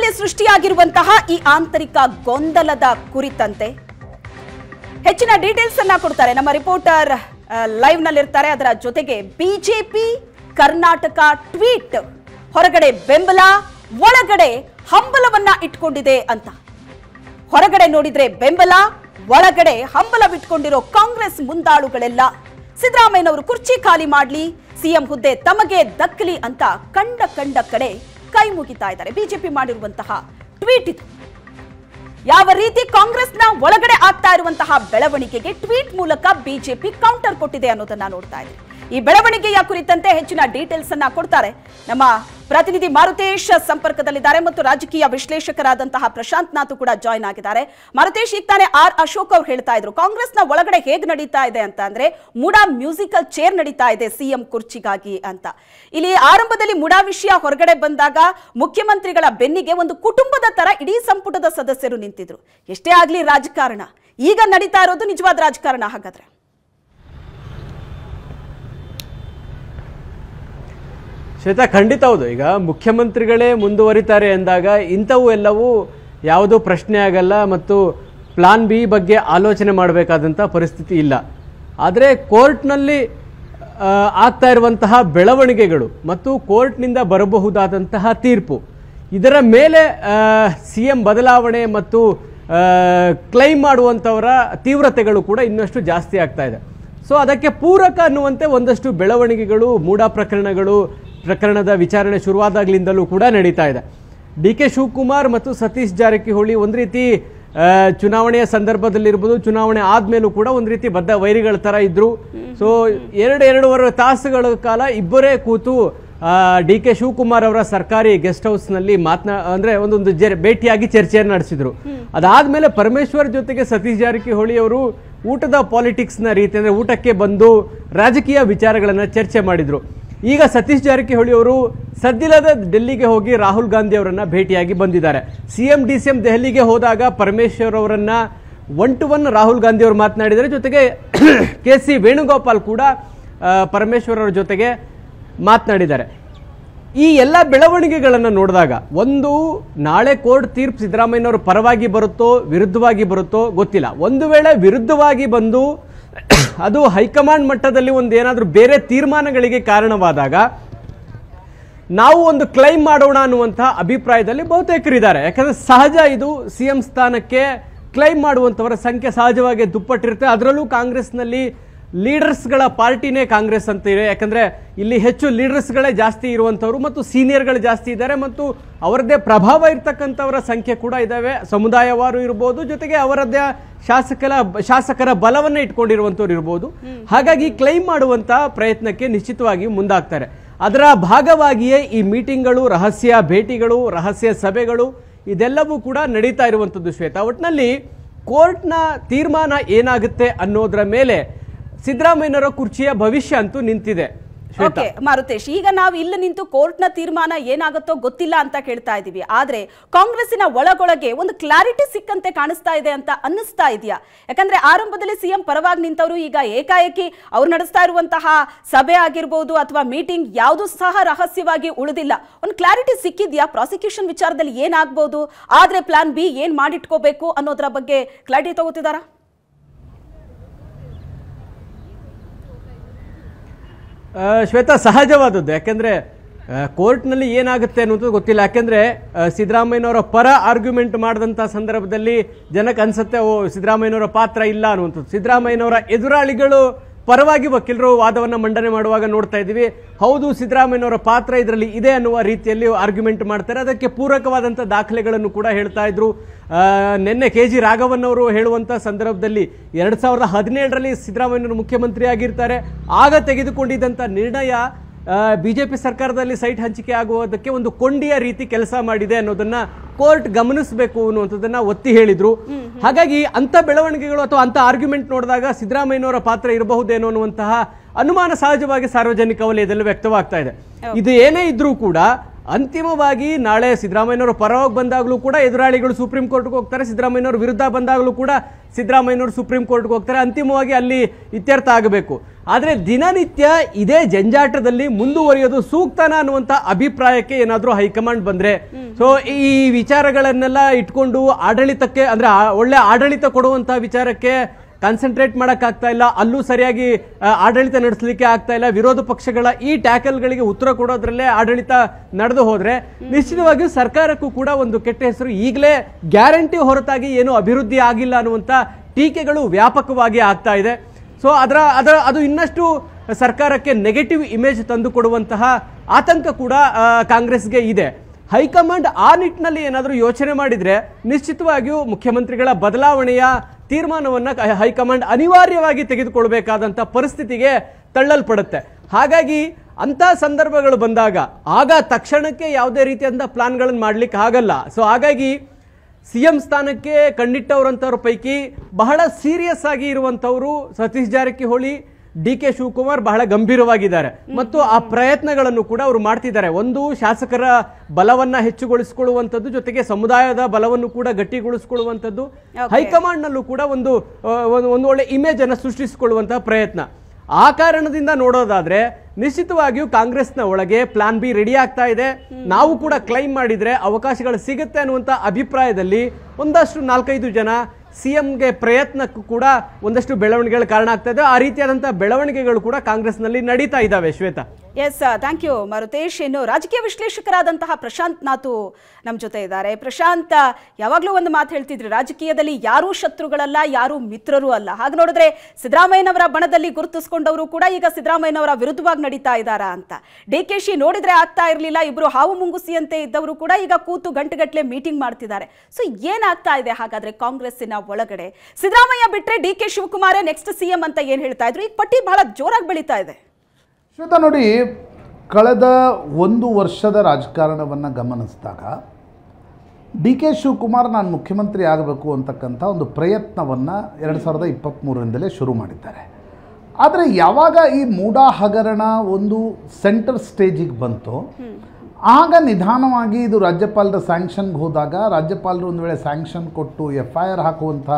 ನಮ್ಮಲ್ಲಿ ಸೃಷ್ಟಿಯಾಗಿರುವಂತಹ ಈ ಆಂತರಿಕ ಗೊಂದಲದ ಕುರಿತಂತೆ ಹೆಚ್ಚಿನ ಡೀಟೇಲ್ಸ್ ಅನ್ನ ಕೊಡ್ತಾರೆ ನಮ್ಮ ರಿಪೋರ್ಟರ್ ಲೈವ್ ನಲ್ಲಿರ್ತಾರೆ ಅದರ ಜೊತೆಗೆ ಬಿಜೆಪಿ ಕರ್ನಾಟಕ ಟ್ವೀಟ್ ಹೊರಗಡೆ ಬೆಂಬಲ ಒಳಗಡೆ ಹಂಬಲವನ್ನ ಇಟ್ಕೊಂಡಿದೆ ಅಂತ ಹೊರಗಡೆ ನೋಡಿದ್ರೆ ಬೆಂಬಲ ಒಳಗಡೆ ಹಂಬಲ ಬಿಟ್ಕೊಂಡಿರೋ ಕಾಂಗ್ರೆಸ್ ಮುಂದಾಳುಗಳೆಲ್ಲ ಸಿದ್ದರಾಮಯ್ಯನವರು ಕುರ್ಚಿ ಖಾಲಿ ಮಾಡಲಿ ಸಿಎಂ ಹುದ್ದೆ ತಮಗೆ ದಕ್ಕಲಿ ಅಂತ ಕಂಡ ಕಂಡ ಕಡೆ ಕೈ ಮುಗಿತಾ ಇದ್ದಾರೆ ಬಿಜೆಪಿ ಮಾಡಿರುವಂತಹ ಟ್ವೀಟ್ ಇದು ಯಾವ ರೀತಿ ಕಾಂಗ್ರೆಸ್ನ ಒಳಗಡೆ ಆಗ್ತಾ ಇರುವಂತಹ ಬೆಳವಣಿಗೆಗೆ ಟ್ವೀಟ್ ಮೂಲಕ ಬಿಜೆಪಿ ಕೌಂಟರ್ ಕೊಟ್ಟಿದೆ ಅನ್ನೋದನ್ನ ನೋಡ್ತಾ ಇದ್ದೀವಿ ಈ ಬೆಳವಣಿಗೆಯ ಕುರಿತಂತೆ ಹೆಚ್ಚಿನ ಡೀಟೇಲ್ಸ್ ಅನ್ನ ಕೊಡ್ತಾರೆ ನಮ್ಮ ಪ್ರತಿನಿಧಿ ಮಾರುತೇಶ್ ಸಂಪರ್ಕದಲ್ಲಿದ್ದಾರೆ ಮತ್ತು ರಾಜಕೀಯ ವಿಶ್ಲೇಷಕರಾದಂತಹ ಪ್ರಶಾಂತ್ ನಾಥ್ ಕೂಡ ಜಾಯ್ನ್ ಆಗಿದ್ದಾರೆ ಮಾರುತೇಶ್ ಈಗ ಆರ್ ಅಶೋಕ್ ಅವ್ರು ಹೇಳ್ತಾ ಇದ್ರು ಕಾಂಗ್ರೆಸ್ನ ಒಳಗಡೆ ಹೇಗೆ ನಡೀತಾ ಇದೆ ಅಂತ ಅಂದ್ರೆ ಮುಡಾ ಮ್ಯೂಸಿಕಲ್ ಚೇರ್ ನಡೀತಾ ಇದೆ ಸಿಎಂ ಕುರ್ಚಿಗಾಗಿ ಅಂತ ಇಲ್ಲಿ ಆರಂಭದಲ್ಲಿ ಮುಡಾ ವಿಷಯ ಹೊರಗಡೆ ಬಂದಾಗ ಮುಖ್ಯಮಂತ್ರಿಗಳ ಬೆನ್ನಿಗೆ ಒಂದು ಕುಟುಂಬದ ತರ ಇಡೀ ಸಂಪುಟದ ಸದಸ್ಯರು ನಿಂತಿದ್ರು ಎಷ್ಟೇ ಆಗ್ಲಿ ರಾಜಕಾರಣ ಈಗ ನಡೀತಾ ಇರೋದು ನಿಜವಾದ ರಾಜಕಾರಣ ಹಾಗಾದ್ರೆ ಶ್ವೇತಾ ಖಂಡಿತ ಹೌದು ಈಗ ಮುಖ್ಯಮಂತ್ರಿಗಳೇ ಮುಂದುವರಿತಾರೆ ಎಂದಾಗ ಇಂಥವು ಎಲ್ಲವೂ ಯಾವುದೂ ಪ್ರಶ್ನೆ ಆಗಲ್ಲ ಮತ್ತು ಪ್ಲಾನ್ ಬಿ ಬಗ್ಗೆ ಆಲೋಚನೆ ಮಾಡಬೇಕಾದಂಥ ಪರಿಸ್ಥಿತಿ ಇಲ್ಲ ಆದರೆ ಕೋರ್ಟ್ನಲ್ಲಿ ಆಗ್ತಾ ಇರುವಂತಹ ಬೆಳವಣಿಗೆಗಳು ಮತ್ತು ಕೋರ್ಟ್ನಿಂದ ಬರಬಹುದಾದಂತಹ ತೀರ್ಪು ಇದರ ಮೇಲೆ ಸಿ ಎಂ ಬದಲಾವಣೆ ಮತ್ತು ಕ್ಲೈಮ್ ಮಾಡುವಂಥವರ ತೀವ್ರತೆಗಳು ಕೂಡ ಇನ್ನಷ್ಟು ಜಾಸ್ತಿ ಆಗ್ತಾ ಇದೆ ಸೊ ಅದಕ್ಕೆ ಪೂರಕ ಅನ್ನುವಂತೆ ಒಂದಷ್ಟು ಬೆಳವಣಿಗೆಗಳು ಮೂಢ ಪ್ರಕರಣಗಳು ಪ್ರಕರಣದ ವಿಚಾರಣೆ ಶುರುವಾದಾಗಲಿಂದಲೂ ಕೂಡ ನಡೀತಾ ಇದೆ ಡಿ ಕೆ ಶಿವಕುಮಾರ್ ಮತ್ತು ಸತೀಶ್ ಜಾರಕಿಹೊಳಿ ಒಂದು ರೀತಿ ಚುನಾವಣೆಯ ಸಂದರ್ಭದಲ್ಲಿರ್ಬೋದು ಚುನಾವಣೆ ಆದ್ಮೇಲೂ ಕೂಡ ಒಂದ್ ರೀತಿ ಬದ್ಧ ವೈರಿಗಳ ತರ ಇದ್ರು ಸೊ ಎರಡು ಎರಡೂವರೆ ತಾಸುಗಳ ಕಾಲ ಇಬ್ಬರೇ ಕೂತು ಡಿ ಕೆ ಶಿವಕುಮಾರ್ ಅವರ ಸರ್ಕಾರಿ ಗೆಸ್ಟ್ ಹೌಸ್ ನಲ್ಲಿ ಮಾತನಾ ಅಂದ್ರೆ ಒಂದೊಂದು ಭೇಟಿಯಾಗಿ ಚರ್ಚೆಯನ್ನು ನಡೆಸಿದ್ರು ಅದಾದ್ಮೇಲೆ ಪರಮೇಶ್ವರ್ ಜೊತೆಗೆ ಸತೀಶ್ ಜಾರಕಿಹೊಳಿ ಅವರು ಊಟದ ನ ರೀತಿ ಅಂದ್ರೆ ಊಟಕ್ಕೆ ಬಂದು ರಾಜಕೀಯ ವಿಚಾರಗಳನ್ನು ಚರ್ಚೆ ಮಾಡಿದ್ರು ಈಗ ಸತೀಶ್ ಜಾರಕಿಹೊಳಿ ಅವರು ಸದ್ದಿಲ್ಲದ ಡೆಲ್ಲಿಗೆ ಹೋಗಿ ರಾಹುಲ್ ಗಾಂಧಿ ಅವರನ್ನು ಭೇಟಿಯಾಗಿ ಬಂದಿದ್ದಾರೆ C M D C M ದೆಹಲಿಗೆ ಹೋದಾಗ ಪರಮೇಶ್ವರ್ ಅವರನ್ನು one to one Rahul Gandhi ಅವರು ಮಾತನಾಡಿದರೆ ಜೊತೆಗೆ ಕೆ ಸಿ ವೇಣುಗೋಪಾಲ್ ಕೂಡ ಪರಮೇಶ್ವರ್ ಅವರ ಜೊತೆಗೆ ಮಾತನಾಡಿದ್ದಾರೆ ಈ ಎಲ್ಲ ಬೆಳವಣಿಗೆಗಳನ್ನು ನೋಡಿದಾಗ ಒಂದು ನಾಳೆ ಕೋರ್ಟ್ ತೀರ್ಪು ಸಿದ್ದರಾಮಯ್ಯನವರು ಪರವಾಗಿ ಬರುತ್ತೋ ವಿರುದ್ಧವಾಗಿ ಬರುತ್ತೋ ಗೊತ್ತಿಲ್ಲ ಒಂದು ವೇಳೆ ವಿರುದ್ಧವಾಗಿ ಬಂದು ಅದು ಹೈಕಮಾಂಡ್ ಮಟ್ಟದಲ್ಲಿ ಒಂದು ಏನಾದರೂ ಬೇರೆ ತೀರ್ಮಾನಗಳಿಗೆ ಕಾರಣವಾದಾಗ ನಾವು ಒಂದು ಕ್ಲೈಮ್ ಮಾಡೋಣ ಅನ್ನುವಂಥ ಅಭಿಪ್ರಾಯದಲ್ಲಿ ಇದ್ದಾರೆ ಯಾಕಂದರೆ ಸಹಜ ಇದು ಸಿ ಎಂ ಸ್ಥಾನಕ್ಕೆ ಕ್ಲೈಮ್ ಮಾಡುವಂಥವರ ಸಂಖ್ಯೆ ಸಹಜವಾಗಿ ದುಪ್ಪಟ್ಟಿರುತ್ತೆ ಅದರಲ್ಲೂ ಕಾಂಗ್ರೆಸ್ನಲ್ಲಿ ಲೀಡರ್ಸ್ಗಳ ಪಾರ್ಟಿನೇ ಕಾಂಗ್ರೆಸ್ ಅಂತ ಇದೆ ಯಾಕಂದರೆ ಇಲ್ಲಿ ಹೆಚ್ಚು ಲೀಡರ್ಸ್ಗಳೇ ಜಾಸ್ತಿ ಇರುವಂಥವ್ರು ಮತ್ತು ಸೀನಿಯರ್ಗಳು ಜಾಸ್ತಿ ಇದ್ದಾರೆ ಮತ್ತು ಅವರದ್ದೇ ಪ್ರಭಾವ ಇರತಕ್ಕಂಥವರ ಸಂಖ್ಯೆ ಕೂಡ ಇದ್ದಾವೆ ಸಮುದಾಯವಾರು ಇರ್ಬೋದು ಜೊತೆಗೆ ಅವರದ್ದೇ ಶಾಸಕರ ಶಾಸಕರ ಬಲವನ್ನು ಇಟ್ಕೊಂಡಿರುವಂಥವ್ರು ಇರ್ಬೋದು ಹಾಗಾಗಿ ಕ್ಲೈಮ್ ಮಾಡುವಂಥ ಪ್ರಯತ್ನಕ್ಕೆ ನಿಶ್ಚಿತವಾಗಿ ಮುಂದಾಗ್ತಾರೆ ಅದರ ಭಾಗವಾಗಿಯೇ ಈ ಮೀಟಿಂಗ್ಗಳು ರಹಸ್ಯ ಭೇಟಿಗಳು ರಹಸ್ಯ ಸಭೆಗಳು ಇದೆಲ್ಲವೂ ಕೂಡ ನಡೀತಾ ಇರುವಂಥದ್ದು ಶ್ವೇತಾ ಒಟ್ಟಿನಲ್ಲಿ ಕೋರ್ಟ್ನ ತೀರ್ಮಾನ ಏನಾಗುತ್ತೆ ಅನ್ನೋದರ ಮೇಲೆ ಸಿದ್ದರಾಮಯ್ಯನವರ ಕುರ್ಚಿಯ ಭವಿಷ್ಯ ಅಂತೂ ನಿಂತಿದೆ ಓಕೆ ಮಾರುತೇಶ್ ಈಗ ನಾವು ಇಲ್ಲಿ ನಿಂತು ಕೋರ್ಟ್ನ ತೀರ್ಮಾನ ಏನಾಗುತ್ತೋ ಗೊತ್ತಿಲ್ಲ ಅಂತ ಕೇಳ್ತಾ ಇದೀವಿ ಆದ್ರೆ ಕಾಂಗ್ರೆಸ್ಸಿನ ಒಳಗೊಳಗೆ ಒಂದು ಕ್ಲಾರಿಟಿ ಸಿಕ್ಕಂತೆ ಕಾಣಿಸ್ತಾ ಇದೆ ಅಂತ ಅನ್ನಿಸ್ತಾ ಇದೆಯಾ ಯಾಕಂದ್ರೆ ಆರಂಭದಲ್ಲಿ ಸಿಎಂ ಪರವಾಗಿ ನಿಂತವರು ಈಗ ಏಕಾಏಕಿ ಅವ್ರು ನಡೆಸ್ತಾ ಇರುವಂತಹ ಸಭೆ ಆಗಿರ್ಬೋದು ಅಥವಾ ಮೀಟಿಂಗ್ ಯಾವುದು ಸಹ ರಹಸ್ಯವಾಗಿ ಉಳಿದಿಲ್ಲ ಒಂದು ಕ್ಲಾರಿಟಿ ಸಿಕ್ಕಿದ್ಯಾ ಪ್ರಾಸಿಕ್ಯೂಷನ್ ವಿಚಾರದಲ್ಲಿ ಏನಾಗ್ಬೋದು ಆದ್ರೆ ಪ್ಲಾನ್ ಬಿ ಏನ್ ಮಾಡಿಟ್ಕೋಬೇಕು ಅನ್ನೋದ್ರ ಬಗ್ಗೆ ಕ್ಲಾರಿಟಿ ತಗೋತಿದಾರಾ ಶ್ವೇತಾ ಸಹಜವಾದದ್ದು ಯಾಕೆಂದರೆ ಕೋರ್ಟ್ನಲ್ಲಿ ಏನಾಗುತ್ತೆ ಅನ್ನೋದು ಗೊತ್ತಿಲ್ಲ ಯಾಕೆಂದರೆ ಸಿದ್ದರಾಮಯ್ಯನವರ ಪರ ಆರ್ಗ್ಯುಮೆಂಟ್ ಮಾಡಿದಂಥ ಸಂದರ್ಭದಲ್ಲಿ ಜನಕ್ಕೆ ಅನಿಸುತ್ತೆ ಓ ಸಿದ್ದರಾಮಯ್ಯನವರ ಪಾತ್ರ ಇಲ್ಲ ಅನ್ನುವಂಥದ್ದು ಸಿದ್ದರಾಮಯ್ಯನವರ ಎದುರಾಳಿಗಳು ಪರವಾಗಿ ವಕೀಲರು ವಾದವನ್ನು ಮಂಡನೆ ಮಾಡುವಾಗ ನೋಡ್ತಾ ಇದ್ದೀವಿ ಹೌದು ಸಿದ್ದರಾಮಯ್ಯನವರ ಪಾತ್ರ ಇದರಲ್ಲಿ ಇದೆ ಅನ್ನುವ ರೀತಿಯಲ್ಲಿ ಆರ್ಗ್ಯುಮೆಂಟ್ ಮಾಡ್ತಾರೆ ಅದಕ್ಕೆ ಪೂರಕವಾದಂಥ ದಾಖಲೆಗಳನ್ನು ಕೂಡ ಹೇಳ್ತಾ ಇದ್ರು ನಿನ್ನೆ ಕೆ ಜಿ ರಾಘವನ್ನವರು ಹೇಳುವಂಥ ಸಂದರ್ಭದಲ್ಲಿ ಎರಡು ಸಾವಿರದ ಹದಿನೇಳರಲ್ಲಿ ಸಿದ್ದರಾಮಯ್ಯನವರು ಮುಖ್ಯಮಂತ್ರಿಯಾಗಿರ್ತಾರೆ ಆಗ ತೆಗೆದುಕೊಂಡಿದ್ದಂಥ ನಿರ್ಣಯ ಬಿಜೆಪಿ ಸರ್ಕಾರದಲ್ಲಿ ಸೈಟ್ ಹಂಚಿಕೆ ಆಗುವುದಕ್ಕೆ ಒಂದು ಕೊಂಡಿಯ ರೀತಿ ಕೆಲಸ ಮಾಡಿದೆ ಅನ್ನೋದನ್ನ ಕೋರ್ಟ್ ಗಮನಿಸಬೇಕು ಅನ್ನುವಂಥದ್ದನ್ನ ಒತ್ತಿ ಹೇಳಿದ್ರು ಹಾಗಾಗಿ ಅಂತ ಬೆಳವಣಿಗೆಗಳು ಅಥವಾ ಅಂತ ಆರ್ಗ್ಯುಮೆಂಟ್ ನೋಡಿದಾಗ ಸಿದ್ದರಾಮಯ್ಯನವರ ಪಾತ್ರ ಇರಬಹುದೇನೋ ಅನ್ನುವಂತಹ ಅನುಮಾನ ಸಹಜವಾಗಿ ಸಾರ್ವಜನಿಕ ವಲಯದಲ್ಲಿ ವ್ಯಕ್ತವಾಗ್ತಾ ಇದೆ ಇದು ಏನೇ ಇದ್ರೂ ಕೂಡ ಅಂತಿಮವಾಗಿ ನಾಳೆ ಸಿದ್ದರಾಮಯ್ಯನವರು ಪರವಾಗಿ ಬಂದಾಗಲೂ ಕೂಡ ಎದುರಾಳಿಗಳು ಸುಪ್ರೀಂ ಕೋರ್ಟ್ಗೆ ಹೋಗ್ತಾರೆ ಸಿದ್ದರಾಮಯ್ಯನವ್ರ ವಿರುದ್ಧ ಬಂದಾಗಲೂ ಕೂಡ ಸಿದ್ದರಾಮಯ್ಯನವರು ಸುಪ್ರೀಂ ಕೋರ್ಟ್ಗೆ ಹೋಗ್ತಾರೆ ಅಂತಿಮವಾಗಿ ಅಲ್ಲಿ ಇತ್ಯರ್ಥ ಆಗಬೇಕು ಆದರೆ ದಿನನಿತ್ಯ ಇದೇ ಜಂಜಾಟದಲ್ಲಿ ಮುಂದುವರಿಯೋದು ಸೂಕ್ತನ ಅನ್ನುವಂಥ ಅಭಿಪ್ರಾಯಕ್ಕೆ ಏನಾದರೂ ಹೈಕಮಾಂಡ್ ಬಂದರೆ ಸೊ ಈ ವಿಚಾರಗಳನ್ನೆಲ್ಲ ಇಟ್ಕೊಂಡು ಆಡಳಿತಕ್ಕೆ ಅಂದರೆ ಒಳ್ಳೆ ಆಡಳಿತ ಕೊಡುವಂಥ ವಿಚಾರಕ್ಕೆ ಕಾನ್ಸಂಟ್ರೇಟ್ ಮಾಡೋಕ್ಕಾಗ್ತಾ ಇಲ್ಲ ಅಲ್ಲೂ ಸರಿಯಾಗಿ ಆಡಳಿತ ನಡೆಸಲಿಕ್ಕೆ ಆಗ್ತಾ ಇಲ್ಲ ವಿರೋಧ ಪಕ್ಷಗಳ ಈ ಟ್ಯಾಕಲ್ಗಳಿಗೆ ಉತ್ತರ ಕೊಡೋದ್ರಲ್ಲೇ ಆಡಳಿತ ನಡೆದು ಹೋದರೆ ನಿಶ್ಚಿತವಾಗಿಯೂ ಸರ್ಕಾರಕ್ಕೂ ಕೂಡ ಒಂದು ಕೆಟ್ಟ ಹೆಸರು ಈಗಲೇ ಗ್ಯಾರಂಟಿ ಹೊರತಾಗಿ ಏನು ಅಭಿವೃದ್ಧಿ ಆಗಿಲ್ಲ ಅನ್ನುವಂಥ ಟೀಕೆಗಳು ವ್ಯಾಪಕವಾಗಿ ಆಗ್ತಾ ಇದೆ ಸೊ ಅದರ ಅದರ ಅದು ಇನ್ನಷ್ಟು ಸರ್ಕಾರಕ್ಕೆ ನೆಗೆಟಿವ್ ಇಮೇಜ್ ಕೊಡುವಂತಹ ಆತಂಕ ಕೂಡ ಕಾಂಗ್ರೆಸ್ಗೆ ಇದೆ ಹೈಕಮಾಂಡ್ ಆ ನಿಟ್ಟಿನಲ್ಲಿ ಏನಾದರೂ ಯೋಚನೆ ಮಾಡಿದರೆ ನಿಶ್ಚಿತವಾಗಿಯೂ ಮುಖ್ಯಮಂತ್ರಿಗಳ ಬದಲಾವಣೆಯ ತೀರ್ಮಾನವನ್ನು ಹೈಕಮಾಂಡ್ ಅನಿವಾರ್ಯವಾಗಿ ತೆಗೆದುಕೊಳ್ಬೇಕಾದಂಥ ಪರಿಸ್ಥಿತಿಗೆ ತಳ್ಳಲ್ಪಡುತ್ತೆ ಹಾಗಾಗಿ ಅಂಥ ಸಂದರ್ಭಗಳು ಬಂದಾಗ ಆಗ ತಕ್ಷಣಕ್ಕೆ ಯಾವುದೇ ರೀತಿಯಾದಂಥ ಪ್ಲಾನ್ಗಳನ್ನು ಮಾಡಲಿಕ್ಕೆ ಆಗಲ್ಲ ಸೊ ಹಾಗಾಗಿ ಸಿಎಂ ಸ್ಥಾನಕ್ಕೆ ಕಣ್ಣಿಟ್ಟವರಂಥವ್ರ ಪೈಕಿ ಬಹಳ ಸೀರಿಯಸ್ ಆಗಿ ಇರುವಂಥವರು ಸತೀಶ್ ಜಾರಕಿಹೊಳಿ ಡಿ ಕೆ ಶಿವಕುಮಾರ್ ಬಹಳ ಗಂಭೀರವಾಗಿದ್ದಾರೆ ಮತ್ತು ಆ ಪ್ರಯತ್ನಗಳನ್ನು ಕೂಡ ಅವರು ಮಾಡ್ತಿದ್ದಾರೆ ಒಂದು ಶಾಸಕರ ಬಲವನ್ನ ಹೆಚ್ಚುಗೊಳಿಸಿಕೊಳ್ಳುವಂಥದ್ದು ಜೊತೆಗೆ ಸಮುದಾಯದ ಬಲವನ್ನು ಕೂಡ ಗಟ್ಟಿಗೊಳಿಸಿಕೊಳ್ಳುವಂಥದ್ದು ಹೈಕಮಾಂಡ್ನಲ್ಲೂ ಕೂಡ ಒಂದು ಒಂದು ಒಳ್ಳೆ ಇಮೇಜ್ ಅನ್ನು ಸೃಷ್ಟಿಸಿಕೊಳ್ಳುವಂತಹ ಪ್ರಯತ್ನ ಆ ಕಾರಣದಿಂದ ನೋಡೋದಾದ್ರೆ ನಿಶ್ಚಿತವಾಗಿಯೂ ಕಾಂಗ್ರೆಸ್ನ ಒಳಗೆ ಪ್ಲಾನ್ ಬಿ ರೆಡಿ ಆಗ್ತಾ ಇದೆ ನಾವು ಕೂಡ ಕ್ಲೈಮ್ ಮಾಡಿದ್ರೆ ಅವಕಾಶಗಳು ಸಿಗುತ್ತೆ ಅನ್ನುವಂತ ಅಭಿಪ್ರಾಯದಲ್ಲಿ ಒಂದಷ್ಟು ನಾಲ್ಕೈದು ಜನ ಸಿ ಎಂಗೆ ಪ್ರಯತ್ನಕ್ಕೂ ಕೂಡ ಒಂದಷ್ಟು ಬೆಳವಣಿಗೆಗಳು ಕಾರಣ ಆಗ್ತಾ ಇದೆ ಆ ರೀತಿಯಾದಂತಹ ಬೆಳವಣಿಗೆಗಳು ಕೂಡ ಕಾಂಗ್ರೆಸ್ನಲ್ಲಿ ನಡೀತಾ ಇದ್ದಾವೆ Shweta S thank you Marutesh ಇನ್ನು ರಾಜಕೀಯ ವಿಶ್ಲೇಷಕರಾದಂತಹ ಪ್ರಶಾಂತ್ ನಾಥು ನಮ್ಮ ಜೊತೆ ಇದ್ದಾರೆ ಪ್ರಶಾಂತ್ ಯಾವಾಗಲೂ ಒಂದು ಮಾತು ಹೇಳ್ತಿದ್ರು ರಾಜಕೀಯದಲ್ಲಿ ಯಾರೂ ಶತ್ರುಗಳಲ್ಲ ಯಾರೂ ಮಿತ್ರರು ಅಲ್ಲ ಹಾಗೆ ನೋಡಿದ್ರೆ ಸಿದ್ದರಾಮಯ್ಯನವರ ಬಣದಲ್ಲಿ ಗುರುತಿಸ್ಕೊಂಡವರು ಕೂಡ ಈಗ ಸಿದ್ದರಾಮಯ್ಯನವರ ವಿರುದ್ಧವಾಗಿ ನಡೀತಾ ಇದ್ದಾರಾ ಅಂತ ಡಿ ಕೆ ಶಿ ನೋಡಿದ್ರೆ ಆಗ್ತಾ ಇರಲಿಲ್ಲ ಇಬ್ಬರು ಹಾವು ಮುಂಗುಸಿಯಂತೆ ಇದ್ದವರು ಕೂಡ ಈಗ ಕೂತು ಗಂಟೆಗಟ್ಟಲೆ ಮೀಟಿಂಗ್ ಮಾಡ್ತಿದ್ದಾರೆ ಸೊ ಏನಾಗ್ತಾ ಇದೆ ಹಾಗಾದ್ರೆ ಕಾಂಗ್ರೆಸ್ಸಿನ ಒಳಗಡೆ ಸಿದ್ದರಾಮಯ್ಯ ಬಿಟ್ಟರೆ D K Shivakumar next CM ಅಂತ ಏನು ಹೇಳ್ತಾ ಇದ್ರು ಈಗ ಪಟ್ಟಿ ಬಹಳ ಜೋರಾಗಿ ಬೆಳೀತಾ ಇದೆ ಶ್ವೇತ ನೋಡಿ ಕಳೆದ ಒಂದು ವರ್ಷದ ರಾಜಕಾರಣವನ್ನು ಗಮನಿಸಿದಾಗ ಡಿ ಕೆ ಶಿವಕುಮಾರ್ ನಾನು ಮುಖ್ಯಮಂತ್ರಿ ಆಗಬೇಕು ಅಂತಕ್ಕಂಥ ಒಂದು ಪ್ರಯತ್ನವನ್ನು ಎರಡು ಸಾವಿರದ ಇಪ್ಪತ್ತ್ಮೂರರಿಂದಲೇ ಶುರು ಮಾಡಿದ್ದಾರೆ ಆದರೆ ಯಾವಾಗ ಈ ಮೂಡಾ ಹಗರಣ ಒಂದು ಸೆಂಟರ್ ಸ್ಟೇಜಿಗೆ ಬಂತು ಆಗ ನಿಧಾನವಾಗಿ ಇದು ರಾಜ್ಯಪಾಲರ ಸ್ಯಾಂಕ್ಷನ್ಗೆ ಹೋದಾಗ ರಾಜ್ಯಪಾಲರು ಒಂದು ವೇಳೆ ಸ್ಯಾಂಕ್ಷನ್ ಕೊಟ್ಟು ಎಫ್ ಐ ಆರ್ ಹಾಕುವಂಥ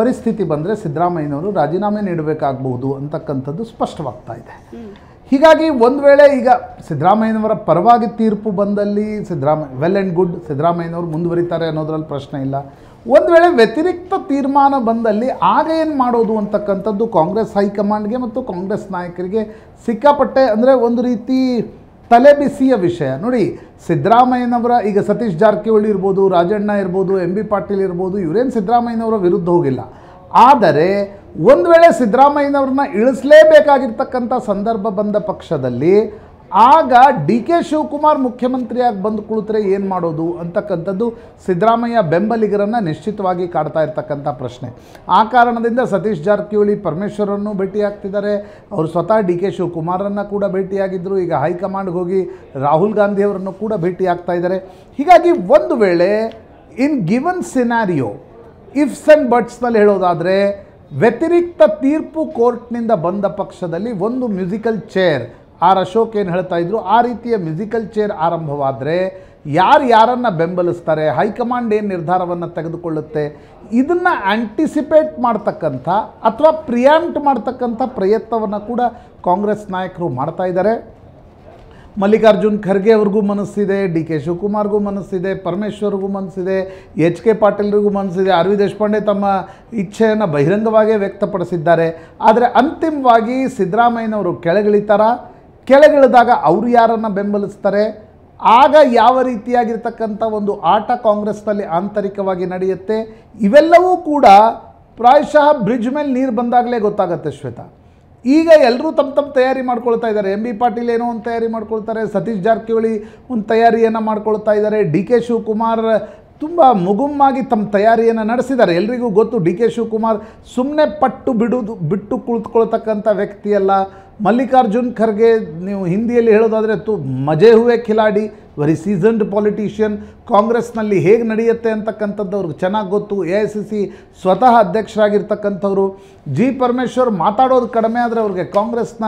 ಪರಿಸ್ಥಿತಿ ಬಂದರೆ ಸಿದ್ದರಾಮಯ್ಯನವರು ರಾಜೀನಾಮೆ ನೀಡಬೇಕಾಗಬಹುದು ಅಂತಕ್ಕಂಥದ್ದು ಸ್ಪಷ್ಟವಾಗ್ತಾ ಇದೆ ಹೀಗಾಗಿ ಒಂದು ವೇಳೆ ಈಗ ಸಿದ್ದರಾಮಯ್ಯನವರ ಪರವಾಗಿ ತೀರ್ಪು ಬಂದಲ್ಲಿ ಸಿದ್ದರಾಮಯ್ಯ ವೆಲ್ ಆ್ಯಂಡ್ ಗುಡ್ ಸಿದ್ದರಾಮಯ್ಯನವರು ಮುಂದುವರಿತಾರೆ ಅನ್ನೋದ್ರಲ್ಲಿ ಪ್ರಶ್ನೆ ಇಲ್ಲ ಒಂದು ವೇಳೆ ವ್ಯತಿರಿಕ್ತ ತೀರ್ಮಾನ ಬಂದಲ್ಲಿ ಆಗ ಏನು ಮಾಡೋದು ಅಂತಕ್ಕಂಥದ್ದು ಕಾಂಗ್ರೆಸ್ ಹೈಕಮಾಂಡ್ಗೆ ಮತ್ತು ಕಾಂಗ್ರೆಸ್ ನಾಯಕರಿಗೆ ಸಿಕ್ಕಾಪಟ್ಟೆ ಅಂದರೆ ಒಂದು ರೀತಿ ತಲೆಬಿಸಿಯ ವಿಷಯ ನೋಡಿ ಸಿದ್ದರಾಮಯ್ಯನವರ ಈಗ ಸತೀಶ್ ಜಾರಕಿಹೊಳಿ ಇರ್ಬೋದು ರಾಜಣ್ಣ ಇರ್ಬೋದು ಎಂ ಬಿ ಪಾಟೀಲ್ ಇರ್ಬೋದು ಇವರೇನು ಸಿದ್ದರಾಮಯ್ಯನವರ ವಿರುದ್ಧ ಹೋಗಿಲ್ಲ ಆದರೆ ಒಂದು ವೇಳೆ ಸಿದ್ದರಾಮಯ್ಯನವ್ರನ್ನ ಇಳಿಸಲೇಬೇಕಾಗಿರ್ತಕ್ಕಂಥ ಸಂದರ್ಭ ಬಂದ ಪಕ್ಷದಲ್ಲಿ ಆಗ ಡಿ ಕೆ ಶಿವಕುಮಾರ್ ಮುಖ್ಯಮಂತ್ರಿಯಾಗಿ ಬಂದು ಕುಳಿತರೆ ಏನು ಮಾಡೋದು ಅಂತಕ್ಕಂಥದ್ದು ಸಿದ್ದರಾಮಯ್ಯ ಬೆಂಬಲಿಗರನ್ನು ನಿಶ್ಚಿತವಾಗಿ ಕಾಡ್ತಾ ಇರ್ತಕ್ಕಂಥ ಪ್ರಶ್ನೆ ಆ ಕಾರಣದಿಂದ ಸತೀಶ್ ಜಾರಕಿಹೊಳಿ ಪರಮೇಶ್ವರನ್ನು ಭೇಟಿಯಾಗ್ತಿದ್ದಾರೆ ಅವರು ಸ್ವತಃ ಡಿ ಕೆ ಶಿವಕುಮಾರನ್ನು ಕೂಡ ಭೇಟಿಯಾಗಿದ್ದರು ಈಗ ಹೈಕಮಾಂಡ್ಗೆ ಹೋಗಿ ರಾಹುಲ್ ಗಾಂಧಿಯವರನ್ನು ಕೂಡ ಭೇಟಿಯಾಗ್ತಾ ಇದ್ದಾರೆ ಹೀಗಾಗಿ ಒಂದು ವೇಳೆ in given scenario ifs and ಬಟ್ಸ್ನಲ್ಲಿ ಹೇಳೋದಾದರೆ ವ್ಯತಿರಿಕ್ತ ತೀರ್ಪು ಕೋರ್ಟ್ನಿಂದ ಬಂದ ಪಕ್ಷದಲ್ಲಿ ಒಂದು ಮ್ಯೂಸಿಕಲ್ ಚೇರ್ ಆರ್ ಅಶೋಕ್ ಏನು ಹೇಳ್ತಾ ಇದ್ರು ಆ ರೀತಿಯ ಮ್ಯೂಸಿಕಲ್ ಚೇರ್ ಆರಂಭವಾದರೆ ಯಾರು ಯಾರನ್ನು ಬೆಂಬಲಿಸ್ತಾರೆ ಹೈಕಮಾಂಡ್ ಏನು ನಿರ್ಧಾರವನ್ನು ತೆಗೆದುಕೊಳ್ಳುತ್ತೆ ಇದನ್ನು ಆ್ಯಂಟಿಸಿಪೇಟ್ ಮಾಡ್ತಕ್ಕಂಥ ಅಥವಾ ಪ್ರಿಯಾಂಟ್ ಮಾಡ್ತಕ್ಕಂಥ ಪ್ರಯತ್ನವನ್ನು ಕೂಡ ಕಾಂಗ್ರೆಸ್ ನಾಯಕರು ಮಾಡ್ತಾ ಇದ್ದಾರೆ ಮಲ್ಲಿಕಾರ್ಜುನ್ ಖರ್ಗೆ ಅವ್ರಿಗೂ ಮನಸ್ಸಿದೆ ಡಿ ಕೆ ಶಿವಕುಮಾರ್ಗೂ ಮನಸ್ಸಿದೆ ಪರಮೇಶ್ವರ್ಗೂ ಮನಸ್ಸಿದೆ ಎಚ್ ಕೆ ಪಾಟೀಲ್ರಿಗೂ ಮನಸ್ಸಿದೆ ಆರ್ ವಿ ದೇಶಪಾಂಡೆ ತಮ್ಮ ಇಚ್ಛೆಯನ್ನು ಬಹಿರಂಗವಾಗೇ ವ್ಯಕ್ತಪಡಿಸಿದ್ದಾರೆ ಆದರೆ ಅಂತಿಮವಾಗಿ ಸಿದ್ದರಾಮಯ್ಯನವರು ಕೆಳಗಿಳಿತಾರ ಕೆಳಗಿಳಿದಾಗ ಅವರು ಯಾರನ್ನು ಬೆಂಬಲಿಸ್ತಾರೆ ಆಗ ಯಾವ ರೀತಿಯಾಗಿರ್ತಕ್ಕಂಥ ಒಂದು ಆಟ ಕಾಂಗ್ರೆಸ್ನಲ್ಲಿ ಆಂತರಿಕವಾಗಿ ನಡೆಯುತ್ತೆ ಇವೆಲ್ಲವೂ ಕೂಡ ಪ್ರಾಯಶಃ ಬ್ರಿಡ್ಜ್ ಮೇಲೆ ನೀರು ಬಂದಾಗಲೇ ಗೊತ್ತಾಗುತ್ತೆ ಶ್ವೇತಾ ಈಗ ಎಲ್ಲರೂ ತಮ್ಮ ತಮ್ಮ ತಯಾರಿ ಮಾಡ್ಕೊಳ್ತಾ ಇದ್ದಾರೆ ಎಂ ಬಿ ಪಾಟೀಲ್ ಏನೋ ಒಂದು ತಯಾರಿ ಮಾಡ್ಕೊಳ್ತಾರೆ ಸತೀಶ್ ಜಾರಕಿಹೊಳಿ ಒಂದು ತಯಾರಿಯನ್ನು ಮಾಡ್ಕೊಳ್ತಾ ಇದ್ದಾರೆ ಡಿ ಕೆ ಶಿವಕುಮಾರ್ ತುಂಬ ಮುಗುಮ್ಮಾಗಿ ತಮ್ಮ ತಯಾರಿಯನ್ನು ನಡೆಸಿದ್ದಾರೆ ಎಲ್ರಿಗೂ ಗೊತ್ತು ಡಿ ಕೆ ಶಿವಕುಮಾರ್ ಸುಮ್ಮನೆ ಪಟ್ಟು ಬಿಡುವುದು ಬಿಟ್ಟು ಕುಳಿತುಕೊಳ್ತಕ್ಕಂಥ ವ್ಯಕ್ತಿಯಲ್ಲ ಮಲ್ಲಿಕಾರ್ಜುನ್ ಖರ್ಗೆ ನೀವು ಹಿಂದಿಯಲ್ಲಿ ಹೇಳೋದಾದರೆ ತು ಮಜೆ ಹೂವೆ ಖಿಲಾಡಿ ವೆರಿ ಸೀಸನ್ಡ್ ಪಾಲಿಟಿಷಿಯನ್ ಕಾಂಗ್ರೆಸ್ನಲ್ಲಿ ಹೇಗೆ ನಡೆಯುತ್ತೆ ಅಂತಕ್ಕಂಥದ್ದು ಅವ್ರಿಗೆ ಚೆನ್ನಾಗಿ ಗೊತ್ತು ಎ ಐ ಸಿ ಸಿ ಸ್ವತಃ ಅಧ್ಯಕ್ಷರಾಗಿರ್ತಕ್ಕಂಥವ್ರು ಜಿ ಪರಮೇಶ್ವರ್ ಮಾತಾಡೋದು ಕಡಿಮೆ ಆದರೆ ಅವ್ರಿಗೆ ಕಾಂಗ್ರೆಸ್ನ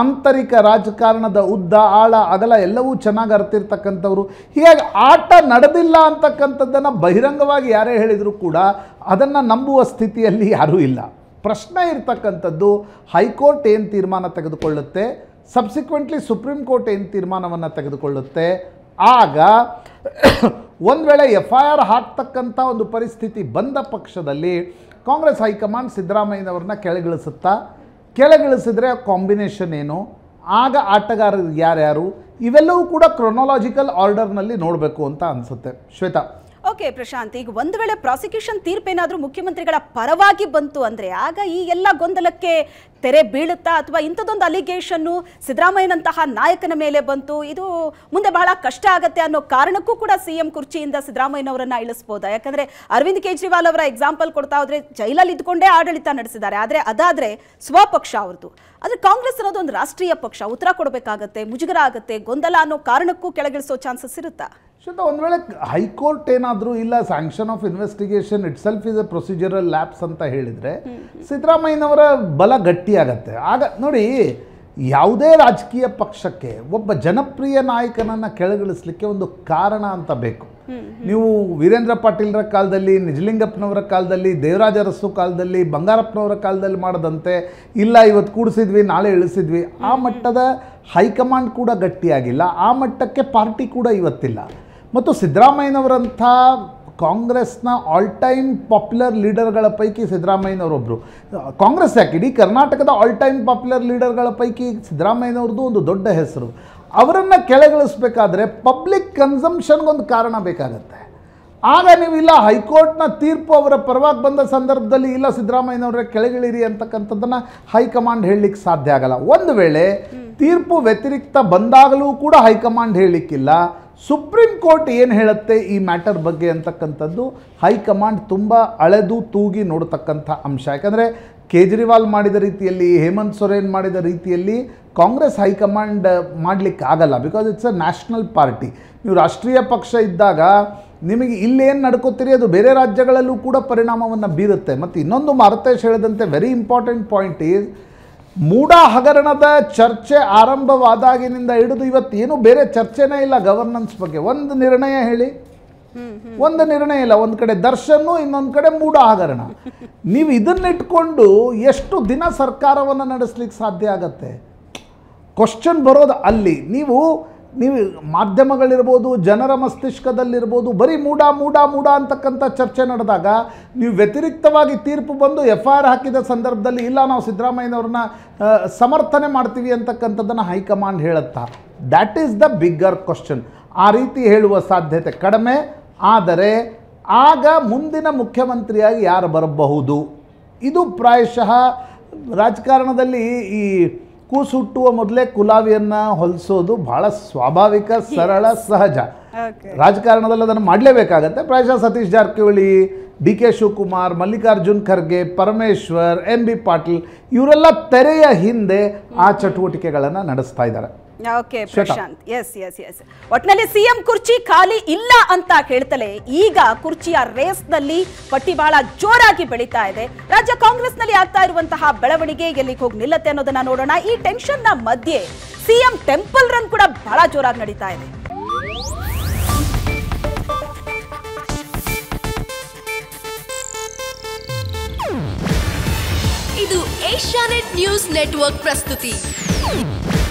ಆಂತರಿಕ ರಾಜಕಾರಣದ ಉದ್ದ ಆಳ ಅಗಲ ಎಲ್ಲವೂ ಚೆನ್ನಾಗಿ ಅರ್ತಿರ್ತಕ್ಕಂಥವ್ರು ಹೀಗಾಗಿ ಆಟ ನಡೆದಿಲ್ಲ ಅಂತಕ್ಕಂಥದ್ದನ್ನು ಬಹಿರಂಗವಾಗಿ ಯಾರೇ ಹೇಳಿದರೂ ಕೂಡ ಅದನ್ನು ನಂಬುವ ಸ್ಥಿತಿಯಲ್ಲಿ ಯಾರೂ ಇಲ್ಲ ಪ್ರಶ್ನೆ ಇರ್ತಕ್ಕಂಥದ್ದು ಹೈಕೋರ್ಟ್ ಏನು ತೀರ್ಮಾನ ತೆಗೆದುಕೊಳ್ಳುತ್ತೆ ಸಬ್ಸಿಕ್ವೆಂಟ್ಲಿ ಸುಪ್ರೀಂ ಕೋರ್ಟ್ ಏನು ತೀರ್ಮಾನವನ್ನು ತೆಗೆದುಕೊಳ್ಳುತ್ತೆ ಆಗ ಒಂದು ವೇಳೆ ಎಫ್ ಐ ಆರ್ ಹಾಕ್ತಕ್ಕಂಥ ಒಂದು ಪರಿಸ್ಥಿತಿ ಬಂದ ಪಕ್ಷದಲ್ಲಿ ಕಾಂಗ್ರೆಸ್ ಹೈಕಮಾಂಡ್ ಸಿದ್ದರಾಮಯ್ಯನವ್ರನ್ನ ಕೆಳಗಿಳಿಸುತ್ತಾ ಕೆಳಗಿಳಿಸಿದ್ರೆ ಕಾಂಬಿನೇಷನ್ ಏನು ಆಗ ಆಟಗಾರರು ಯಾರ್ಯಾರು ಇವೆಲ್ಲವೂ ಕೂಡ ಕ್ರೊನಾಲಜಿಕಲ್ ಆರ್ಡರ್ನಲ್ಲಿ ನೋಡಬೇಕು ಅಂತ ಅನಿಸುತ್ತೆ ಶ್ವೇತಾ ಓಕೆ ಪ್ರಶಾಂತ್ ಈಗ ಒಂದು ವೇಳೆ ಪ್ರಾಸಿಕ್ಯೂಷನ್ ತೀರ್ಪೇನಾದರೂ ಮುಖ್ಯಮಂತ್ರಿಗಳ ಪರವಾಗಿ ಬಂತು ಅಂದರೆ ಆಗ ಈ ಎಲ್ಲ ಗೊಂದಲಕ್ಕೆ ತೆರೆ ಬೀಳುತ್ತಾ ಅಥವಾ ಇಂಥದ್ದೊಂದು ಅಲಿಗೇಷನ್ನು ಸಿದ್ದರಾಮಯ್ಯನಂತಹ ನಾಯಕನ ಮೇಲೆ ಬಂತು ಇದು ಮುಂದೆ ಬಹಳ ಕಷ್ಟ ಆಗುತ್ತೆ ಅನ್ನೋ ಕಾರಣಕ್ಕೂ ಕೂಡ ಸಿ ಎಂ ಕುರ್ಚಿಯಿಂದ ಸಿದ್ದರಾಮಯ್ಯನವರನ್ನು ಇಳಿಸ್ಬೋದಾ ಯಾಕಂದರೆ ಅರವಿಂದ್ ಕೇಜ್ರಿವಾಲ್ ಅವರ ಎಕ್ಸಾಂಪಲ್ ಕೊಡ್ತಾ ಹೋದರೆ ಜೈಲಲ್ಲಿ ಇದ್ಕೊಂಡೇ ಆಡಳಿತ ನಡೆಸಿದ್ದಾರೆ ಆದರೆ ಅದಾದರೆ ಸ್ವಪಕ್ಷ ಅವ್ರದ್ದು ಆದರೆ ಕಾಂಗ್ರೆಸ್ ಅನ್ನೋದು ಒಂದು ರಾಷ್ಟ್ರೀಯ ಪಕ್ಷ ಉತ್ತರ ಕೊಡಬೇಕಾಗತ್ತೆ ಮುಜುಗರ ಆಗುತ್ತೆ ಗೊಂದಲ ಅನ್ನೋ ಕಾರಣಕ್ಕೂ ಕೆಳಗಿಳಿಸೋ ಚಾನ್ಸಸ್ ಇರುತ್ತಾ ಶುದ್ಧ ಒಂದು ವೇಳೆ ಹೈಕೋರ್ಟ್ ಏನಾದರೂ ಇಲ್ಲ sanction of investigation itself is a procedural lapse ಅಂತ ಹೇಳಿದರೆ ಸಿದ್ದರಾಮಯ್ಯನವರ ಬಲ ಗಟ್ಟಿಯಾಗತ್ತೆ ಆಗ ನೋಡಿ ಯಾವುದೇ ರಾಜಕೀಯ ಪಕ್ಷಕ್ಕೆ ಒಬ್ಬ ಜನಪ್ರಿಯ ನಾಯಕನನ್ನು ಕೆಳಗಿಳಿಸ್ಲಿಕ್ಕೆ ಒಂದು ಕಾರಣ ಅಂತ ಬೇಕು ನೀವು ವೀರೇಂದ್ರ ಪಾಟೀಲ್ರ ಕಾಲದಲ್ಲಿ ನಿಜಲಿಂಗಪ್ಪನವರ ಕಾಲದಲ್ಲಿ ದೇವರಾಜ ಅರಸು ಕಾಲದಲ್ಲಿ ಬಂಗಾರಪ್ಪನವರ ಕಾಲದಲ್ಲಿ ಮಾಡದಂತೆ ಇಲ್ಲ ಇವತ್ತು ಕೂಡಿಸಿದ್ವಿ ನಾಳೆ ಇಳಿಸಿದ್ವಿ ಆ ಮಟ್ಟದ ಹೈಕಮಾಂಡ್ ಕೂಡ ಗಟ್ಟಿಯಾಗಿಲ್ಲ ಆ ಮಟ್ಟಕ್ಕೆ ಪಾರ್ಟಿ ಕೂಡ ಇವತ್ತಿಲ್ಲ ಮತ್ತು ಸಿದ್ದರಾಮಯ್ಯನವರಂಥ ಕಾಂಗ್ರೆಸ್ನ ಆಲ್ ಟೈಮ್ ಪಾಪ್ಯುಲರ್ ಲೀಡರ್ಗಳ ಪೈಕಿ ಸಿದ್ದರಾಮಯ್ಯನವರೊಬ್ಬರು ಕಾಂಗ್ರೆಸ್ ಯಾಕೆ ಇಡೀ ಕರ್ನಾಟಕದ ಆಲ್ ಟೈಮ್ ಪಾಪ್ಯುಲರ್ ಲೀಡರ್ಗಳ ಪೈಕಿ ಸಿದ್ದರಾಮಯ್ಯನವ್ರದ್ದು ಒಂದು ದೊಡ್ಡ ಹೆಸರು ಅವರನ್ನು ಕೆಳಗಿಳಿಸ್ಬೇಕಾದ್ರೆ ಪಬ್ಲಿಕ್ ಒಂದು ಕಾರಣ ಬೇಕಾಗತ್ತೆ ಆಗ ನೀವು ಇಲ್ಲ ಹೈಕೋರ್ಟ್ನ ತೀರ್ಪು ಅವರ ಪರವಾಗಿ ಬಂದ ಸಂದರ್ಭದಲ್ಲಿ ಇಲ್ಲ ಸಿದ್ದರಾಮಯ್ಯನವರೇ ಕೆಳಗಿಳಿರಿ ಅಂತಕ್ಕಂಥದ್ದನ್ನು ಹೈಕಮಾಂಡ್ ಹೇಳಲಿಕ್ಕೆ ಸಾಧ್ಯ ಆಗಲ್ಲ ಒಂದು ವೇಳೆ ತೀರ್ಪು ವ್ಯತಿರಿಕ್ತ ಬಂದಾಗಲೂ ಕೂಡ ಹೈಕಮಾಂಡ್ ಹೇಳಲಿಕ್ಕಿಲ್ಲ ಸುಪ್ರೀಂ ಕೋರ್ಟ್ ಏನು ಹೇಳುತ್ತೆ ಈ ಮ್ಯಾಟರ್ ಬಗ್ಗೆ ಅಂತಕ್ಕಂಥದ್ದು ಹೈಕಮಾಂಡ್ ತುಂಬ ಅಳೆದು ತೂಗಿ ನೋಡತಕ್ಕಂಥ ಅಂಶ ಯಾಕಂದರೆ ಕೇಜ್ರಿವಾಲ್ ಮಾಡಿದ ರೀತಿಯಲ್ಲಿ ಹೇಮಂತ್ ಸೊರೇನ್ ಮಾಡಿದ ರೀತಿಯಲ್ಲಿ ಕಾಂಗ್ರೆಸ್ ಹೈಕಮಾಂಡ್ ಮಾಡಲಿಕ್ಕೆ ಆಗಲ್ಲ because it's a national party ನೀವು ರಾಷ್ಟ್ರೀಯ ಪಕ್ಷ ಇದ್ದಾಗ ನಿಮಗೆ ಇಲ್ಲೇನು ನಡ್ಕೋತೀರಿ ಅದು ಬೇರೆ ರಾಜ್ಯಗಳಲ್ಲೂ ಕೂಡ ಪರಿಣಾಮವನ್ನು ಬೀರುತ್ತೆ ಮತ್ತು ಇನ್ನೊಂದು ಮಾರುತೇಶ್ ಹೇಳಿದಂತೆ very important point is MUDA ಹಗರಣದ ಚರ್ಚೆ ಆರಂಭವಾದಾಗಿನಿಂದ ಹಿಡಿದು ಇವತ್ತು ಏನೂ ಬೇರೆ ಚರ್ಚೆನೇ ಇಲ್ಲ ಗವರ್ನೆನ್ಸ್ ಬಗ್ಗೆ ಒಂದು ನಿರ್ಣಯ ಹೇಳಿ ಒಂದು ನಿರ್ಣಯ ಇಲ್ಲ ಒಂದು ಕಡೆ ದರ್ಶನ್ನು ಇನ್ನೊಂದು ಕಡೆ ಮೂಡ ಹಗರಣ ನೀವು ಇದನ್ನಿಟ್ಕೊಂಡು ಎಷ್ಟು ದಿನ ಸರ್ಕಾರವನ್ನು ನಡೆಸಲಿಕ್ಕೆ ಸಾಧ್ಯ ಆಗತ್ತೆ ಕ್ವಶನ್ ಬರೋದು ಅಲ್ಲಿ ನೀವು ನೀವು ಮಾಧ್ಯಮಗಳಿರ್ಬೋದು ಜನರ ಮಸ್ತಿಷ್ಕದಲ್ಲಿರ್ಬೋದು ಬರೀ ಮೂಡ ಮೂಡ ಮೂಡ ಅಂತಕ್ಕಂಥ ಚರ್ಚೆ ನಡೆದಾಗ ನೀವು ವ್ಯತಿರಿಕ್ತವಾಗಿ ತೀರ್ಪು ಬಂದು ಎಫ್ ಐ ಆರ್ ಹಾಕಿದ ಸಂದರ್ಭದಲ್ಲಿ ಇಲ್ಲ ನಾವು ಸಿದ್ದರಾಮಯ್ಯನವ್ರನ್ನ ಸಮರ್ಥನೆ ಮಾಡ್ತೀವಿ ಅಂತಕ್ಕಂಥದ್ದನ್ನು ಹೈಕಮಾಂಡ್ ಹೇಳುತ್ತಾ that is the bigger question ಆ ರೀತಿ ಹೇಳುವ ಸಾಧ್ಯತೆ ಕಡಿಮೆ ಆದರೆ ಆಗ ಮುಂದಿನ ಮುಖ್ಯಮಂತ್ರಿಯಾಗಿ ಯಾರು ಬರಬಹುದು ಇದು ಪ್ರಾಯಶಃ ರಾಜಕಾರಣದಲ್ಲಿ ಈ ಕೂಸುಟ್ಟುವ ಮೊದಲೇ ಕುಲಾವಿಯನ್ನು ಹೊಲಿಸೋದು ಬಹಳ ಸ್ವಾಭಾವಿಕ ಸರಳ ಸಹಜ ರಾಜಕಾರಣದಲ್ಲಿ ಅದನ್ನು ಮಾಡಲೇಬೇಕಾಗತ್ತೆ ಪ್ರಾಯಶಃ Satish Jarkiholi D K Shivakumar Mallikarjun Kharge Parameshwar M B Patil ಇವರೆಲ್ಲ ತೆರೆಯ ಹಿಂದೆ ಆ ಚಟುವಟಿಕೆಗಳನ್ನು ನಡೆಸ್ತಾ ಇದ್ದಾರೆ okay Prashant yes yes yes ಒಟ್ನಲ್ಲಿ ಸಿಎಂ ಕುರ್ಚಿ ಖಾಲಿ ಇಲ್ಲ ಅಂತ ಕೇಳ್ತಲೇ ಈಗ ಕುರ್ಚಿಯ ರೇಸ್ ನಲ್ಲಿ ಪಟ್ಟಿ ಬಹಳ ಜೋರಾಗಿ ಬೆಳೀತಾ ಇದೆ ರಾಜ್ಯ ಕಾಂಗ್ರೆಸ್ ನಲ್ಲಿ ಆಗ್ತಾ ಇರುವಂತಹ ಬೆಳವಣಿಗೆ ಎಲ್ಲಿಗೆ ಹೋಗಿ ನಿಲ್ಲತ್ತೆ ಅನ್ನೋದನ್ನ ನೋಡೋಣ ಈ ಟೆನ್ಷನ್ ನ ಮಧ್ಯೆ ಸಿಎಂ ಟೆಂಪಲ್ ರನ್ ಕೂಡ ಬಹಳ ಜೋರಾಗಿ ನಡೀತಾ ಇದೆ ಇದು ಏಷ್ಯಾನೆಟ್ ನ್ಯೂಸ್ ನೆಟ್ವರ್ಕ್ ಪ್ರಸ್ತುತಿ